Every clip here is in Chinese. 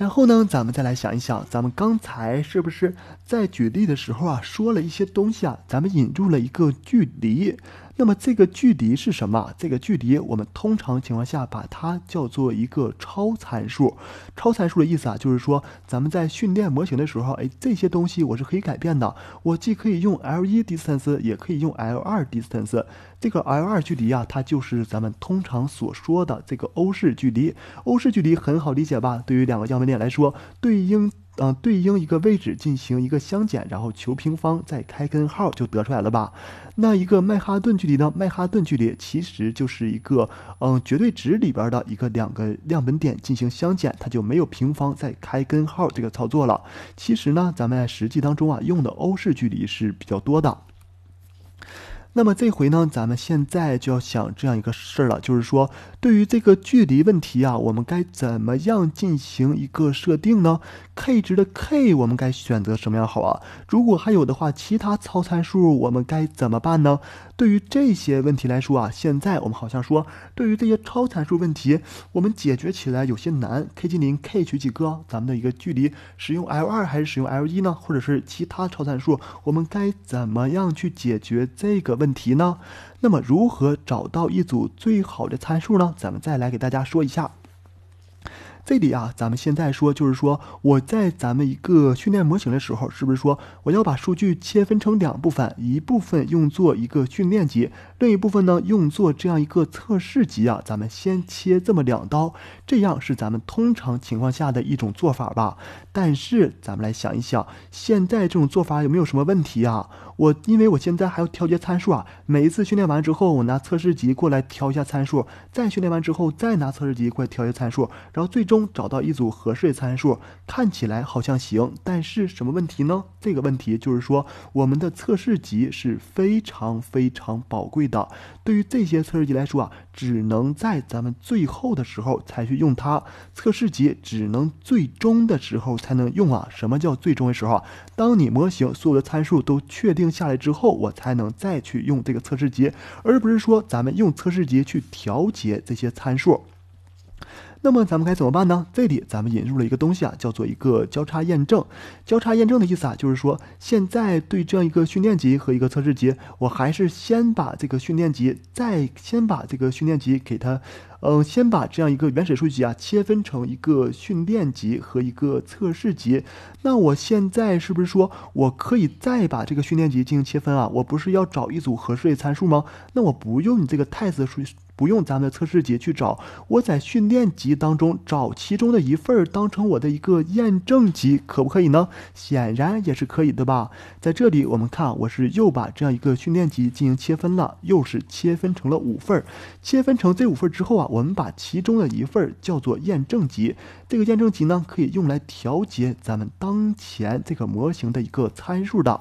然后呢，咱们再来想一想，咱们刚才是不是在举例的时候啊，说了一些东西啊，咱们引入了一个距离。那么这个距离是什么？这个距离我们通常情况下把它叫做一个超参数。超参数的意思啊，就是说咱们在训练模型的时候，哎，这些东西我是可以改变的。我既可以用 L 一 distance，也可以用 L 二 distance。这个 L 二距离啊，它就是咱们通常所说的这个欧式距离。欧式距离很好理解吧？对于两个样本点来说，对应。嗯，对应一个位置进行一个相减，然后求平方，再开根号，就得出来了吧？那一个曼哈顿距离呢？曼哈顿距离其实就是一个，嗯，绝对值里边的一个两个样本点进行相减，它就没有平方再开根号这个操作了。其实呢，咱们实际当中啊，用的欧式距离是比较多的。那么这回呢，咱们现在就要想这样一个事儿了，就是说，对于这个距离问题啊，我们该怎么样进行一个设定呢？k 值的 k 我们该选择什么样好啊？如果还有的话，其他超参数我们该怎么办呢？对于这些问题来说啊，现在我们好像说，对于这些超参数问题，我们解决起来有些难。k 为零，k 取几个？咱们的一个距离使用 L2 还是使用 L1 呢？或者是其他超参数，我们该怎么样去解决这个？问题呢？那么如何找到一组最好的参数呢？咱们再来给大家说一下。这里啊，咱们现在说，就是说我在咱们一个训练模型的时候，是不是说我要把数据切分成两部分，一部分用作一个训练集，另一部分呢用作这样一个测试集啊？咱们先切这么两刀，这样是咱们通常情况下的一种做法吧？但是咱们来想一想，现在这种做法有没有什么问题啊？我因为我现在还要调节参数啊，每一次训练完之后，我拿测试集过来调一下参数，再训练完之后再拿测试集过来调节参数，然后最。中找到一组合适的参数，看起来好像行，但是什么问题呢？这个问题就是说，我们的测试集是非常非常宝贵的。对于这些测试集来说啊，只能在咱们最后的时候才去用它。测试集只能最终的时候才能用啊。什么叫最终的时候？当你模型所有的参数都确定下来之后，我才能再去用这个测试集，而不是说咱们用测试集去调节这些参数。那么咱们该怎么办呢？这里咱们引入了一个东西啊，叫做一个交叉验证。交叉验证的意思啊，就是说现在对这样一个训练集和一个测试集，我还是先把这个训练集，再先把这个训练集给它，嗯，先把这样一个原始数据集啊切分成一个训练集和一个测试集。那我现在是不是说，我可以再把这个训练集进行切分啊？我不是要找一组合适的参数吗？那我不用你这个 test 数。不用咱们的测试集去找，我在训练集当中找其中的一份儿当成我的一个验证集，可不可以呢？显然也是可以的吧。在这里我们看，我是又把这样一个训练集进行切分了，又是切分成了五份儿。切分成这五份儿之后啊，我们把其中的一份儿叫做验证集。这个验证集呢，可以用来调节咱们当前这个模型的一个参数的。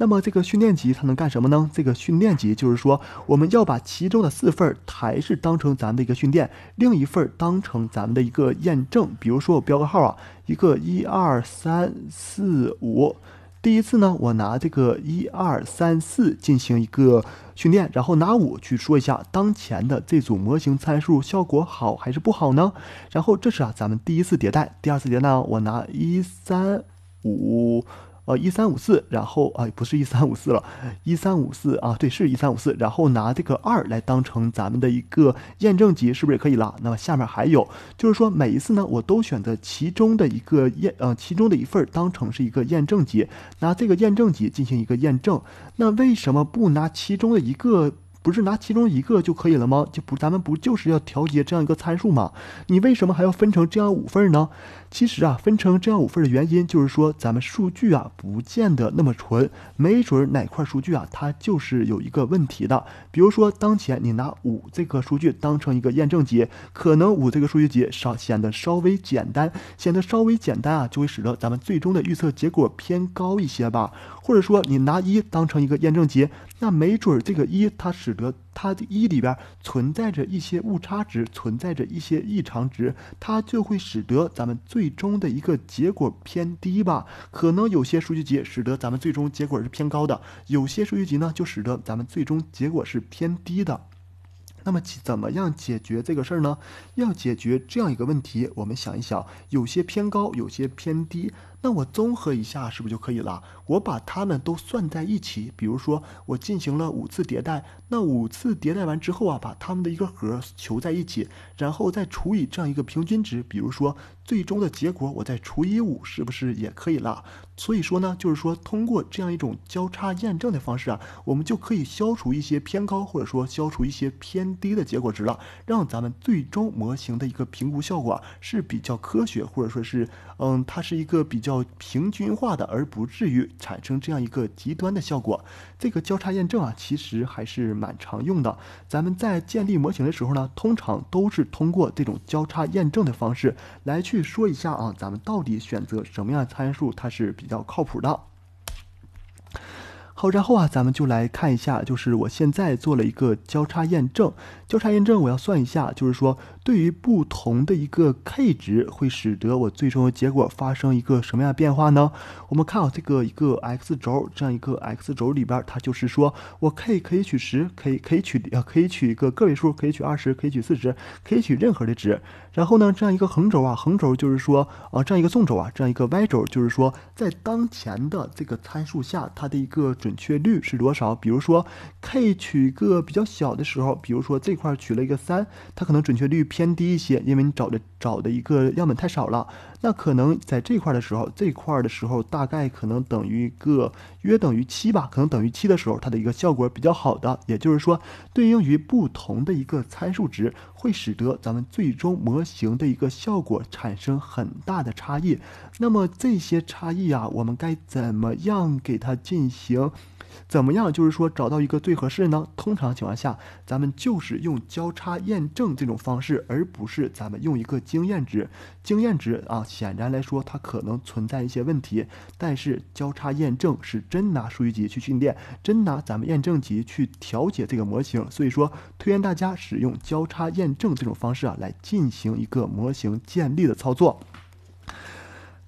那么这个训练集它能干什么呢？这个训练集就是说，我们要把其中的四份儿还是当成咱们的一个训练，另一份儿当成咱们的一个验证。比如说我标个号啊，一个一二三四五，第一次呢，我拿这个一二三四进行一个训练，然后拿五去说一下当前的这组模型参数效果好还是不好呢？然后这是啊，咱们第一次迭代，第二次迭代我拿一三五。呃，一三五四，然后啊，不是一三五四了，一三五四啊，对，是一三五四，然后拿这个二来当成咱们的一个验证集，是不是可以了？那么下面还有，就是说每一次呢，我都选择其中的一个验，呃，其中的一份儿当成是一个验证集，拿这个验证集进行一个验证。那为什么不拿其中的一个，不是拿其中一个就可以了吗？就不，咱们不就是要调节这样一个参数吗？你为什么还要分成这样五份呢？其实啊，分成这样五份的原因，就是说咱们数据啊，不见得那么纯，没准哪块数据啊，它就是有一个问题的。比如说，当前你拿五这个数据当成一个验证集，可能五这个数据集稍显得稍微简单，显得稍微简单啊，就会使得咱们最终的预测结果偏高一些吧。或者说，你拿一当成一个验证集，那没准这个一它使得它的一里边存在着一些误差值，存在着一些异常值，它就会使得咱们最最终的一个结果偏低吧，可能有些数据集使得咱们最终结果是偏高的，有些数据集呢就使得咱们最终结果是偏低的。那么怎么样解决这个事儿呢？要解决这样一个问题，我们想一想，有些偏高，有些偏低。那我综合一下是不是就可以了？我把它们都算在一起，比如说我进行了五次迭代，那五次迭代完之后啊，把它们的一个和求在一起，然后再除以这样一个平均值，比如说最终的结果，我再除以五，是不是也可以了？所以说呢，就是说通过这样一种交叉验证的方式啊，我们就可以消除一些偏高或者说消除一些偏低的结果值了，让咱们最终模型的一个评估效果是比较科学，或者说是嗯，它是一个比较。要平均化的，而不至于产生这样一个极端的效果。这个交叉验证啊，其实还是蛮常用的。咱们在建立模型的时候呢，通常都是通过这种交叉验证的方式来去说一下啊，咱们到底选择什么样的参数，它是比较靠谱的。好，然后啊，咱们就来看一下，就是我现在做了一个交叉验证。交叉验证，我要算一下，就是说对于不同的一个 k 值，会使得我最终结果发生一个什么样的变化呢？我们看好这个一个 x 轴，这样一个 x 轴里边，它就是说我 k 可以取十，可以可以取呃可以取一个个位数，可以取二十，可以取四十，可以取任何的值。然后呢，这样一个横轴啊，横轴就是说呃这样一个纵轴啊，这样一个 y 轴就是说在当前的这个参数下，它的一个准确率是多少？比如说，k 取一个比较小的时候，比如说这块取了一个三，它可能准确率偏低一些，因为你找的找的一个样本太少了。那可能在这块的时候，这块的时候大概可能等于一个约等于七吧，可能等于七的时候，它的一个效果比较好的。也就是说，对应于不同的一个参数值，会使得咱们最终模型的一个效果产生很大的差异。那么这些差异啊，我们该怎么样给它进行？怎么样？就是说找到一个最合适呢？通常情况下，咱们就是用交叉验证这种方式，而不是咱们用一个经验值。经验值啊，显然来说它可能存在一些问题，但是交叉验证是真拿数据集去训练，真拿咱们验证集去调节这个模型。所以说，推荐大家使用交叉验证这种方式啊，来进行一个模型建立的操作。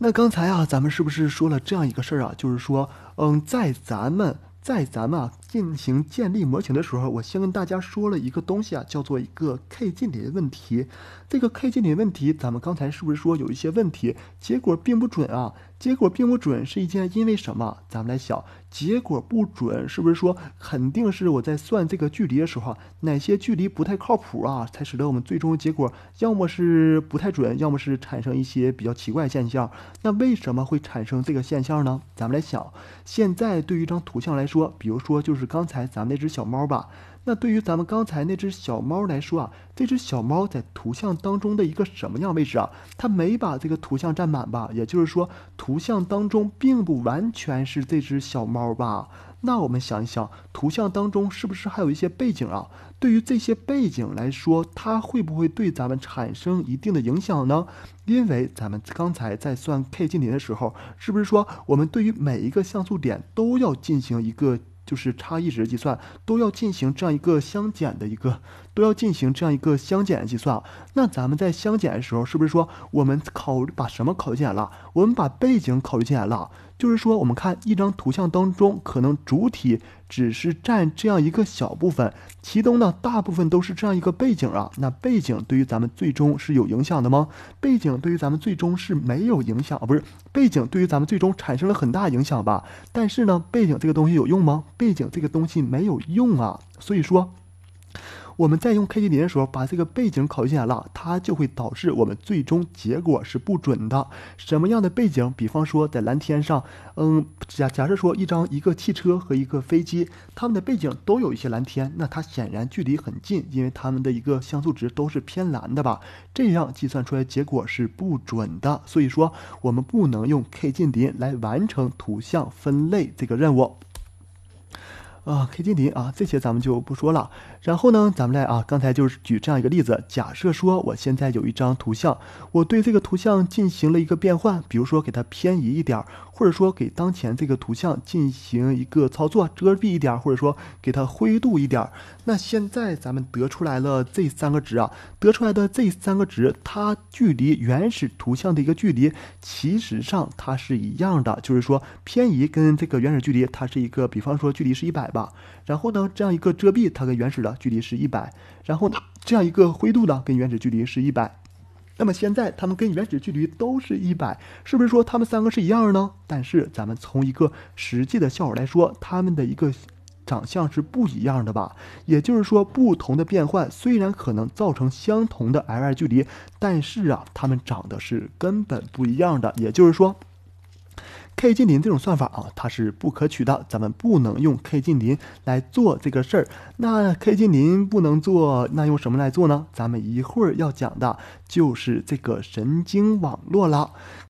那刚才啊，咱们是不是说了这样一个事儿啊？就是说，嗯，在咱们。在咱们啊进行建立模型的时候，我先跟大家说了一个东西啊，叫做一个 K 进点问题。这个 K 进点问题，咱们刚才是不是说有一些问题，结果并不准啊？结果并不准是一件，因为什么？咱们来想，结果不准是不是说肯定是我在算这个距离的时候，哪些距离不太靠谱啊，才使得我们最终结果要么是不太准，要么是产生一些比较奇怪现象？那为什么会产生这个现象呢？咱们来想，现在对于一张图像来说，比如说就是刚才咱们那只小猫吧。那对于咱们刚才那只小猫来说啊，这只小猫在图像当中的一个什么样位置啊？它没把这个图像占满吧？也就是说，图像当中并不完全是这只小猫吧？那我们想一想，图像当中是不是还有一些背景啊？对于这些背景来说，它会不会对咱们产生一定的影响呢？因为咱们刚才在算 K 近邻的时候，是不是说我们对于每一个像素点都要进行一个？就是差值计算，都要进行这样一个相减的一个。都要进行这样一个相减计算，那咱们在相减的时候，是不是说我们考把什么考虑进来了？我们把背景考虑进来了。就是说，我们看一张图像当中，可能主体只是占这样一个小部分，其中呢大部分都是这样一个背景啊。那背景对于咱们最终是有影响的吗？背景对于咱们最终是没有影响啊，不是？背景对于咱们最终产生了很大影响吧？但是呢，背景这个东西有用吗？背景这个东西没有用啊。所以说。我们在用 K 近林的时候，把这个背景考进来了，它就会导致我们最终结果是不准的。什么样的背景？比方说在蓝天上，嗯，假假设说一张一个汽车和一个飞机，它们的背景都有一些蓝天，那它显然距离很近，因为它们的一个像素值都是偏蓝的吧？这样计算出来结果是不准的。所以说，我们不能用 K 近林来完成图像分类这个任务。啊，K 金林啊，这些咱们就不说了。然后呢，咱们来啊，刚才就是举这样一个例子，假设说我现在有一张图像，我对这个图像进行了一个变换，比如说给它偏移一点，或者说给当前这个图像进行一个操作，遮蔽一点，或者说给它灰度一点。那现在咱们得出来了这三个值啊，得出来的这三个值，它距离原始图像的一个距离，其实上它是一样的，就是说偏移跟这个原始距离它是一个，比方说距离是一百吧。啊，然后呢，这样一个遮蔽，它跟原始的距离是一百，然后呢，这样一个灰度呢，跟原始距离是一百，那么现在它们跟原始距离都是一百，是不是说它们三个是一样呢？但是咱们从一个实际的效果来说，它们的一个长相是不一样的吧？也就是说，不同的变换虽然可能造成相同的 L2 距离，但是啊，它们长得是根本不一样的。也就是说。K 近邻这种算法啊，它是不可取的，咱们不能用 K 近邻来做这个事儿。那 K 近邻不能做，那用什么来做呢？咱们一会儿要讲的就是这个神经网络了。